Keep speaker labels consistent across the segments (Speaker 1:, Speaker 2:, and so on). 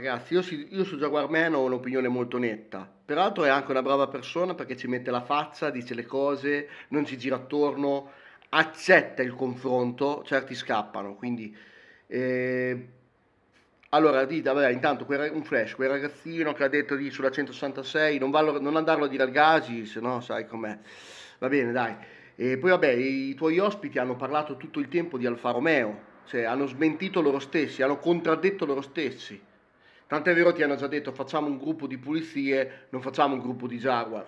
Speaker 1: ragazzi, io, io, su Jaguarman ho un'opinione molto netta. Peraltro è anche una brava persona perché ci mette la faccia, dice le cose, non ci gira attorno, accetta il confronto, certi scappano. Quindi, eh, allora dite, vabbè, intanto quel, un flash, quel ragazzino che ha detto lì sulla 166, non, vallo, non andarlo a dire al Gasi, se no sai com'è. Va bene, dai. E poi vabbè, i tuoi ospiti hanno parlato tutto il tempo di Alfa Romeo, cioè hanno smentito loro stessi, hanno contraddetto loro stessi. Tant'è vero ti hanno già detto facciamo un gruppo di pulizie, non facciamo un gruppo di Jaguar,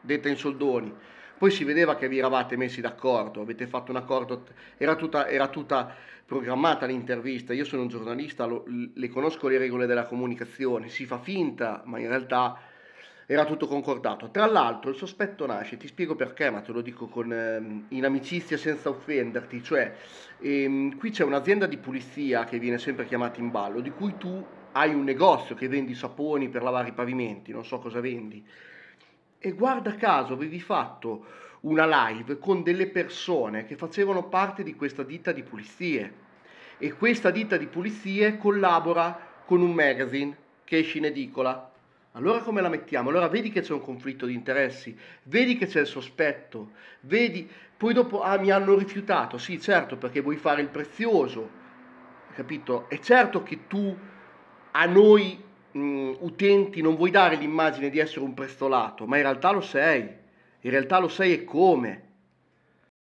Speaker 1: detta in soldoni. Poi si vedeva che vi eravate messi d'accordo, avete fatto un accordo, era tutta, era tutta programmata l'intervista, io sono un giornalista, lo, le conosco le regole della comunicazione, si fa finta, ma in realtà era tutto concordato. Tra l'altro il sospetto nasce, ti spiego perché, ma te lo dico con, ehm, in amicizia senza offenderti, cioè ehm, qui c'è un'azienda di pulizia che viene sempre chiamata in ballo, di cui tu hai un negozio che vendi saponi per lavare i pavimenti, non so cosa vendi, e guarda caso avevi fatto una live con delle persone che facevano parte di questa ditta di pulizie e questa ditta di pulizie collabora con un magazine che esce in edicola. Allora come la mettiamo? Allora vedi che c'è un conflitto di interessi, vedi che c'è il sospetto, vedi, poi dopo ah, mi hanno rifiutato, sì certo perché vuoi fare il prezioso, capito? È certo che tu a noi mh, utenti non vuoi dare l'immagine di essere un prestolato, ma in realtà lo sei, in realtà lo sei e come.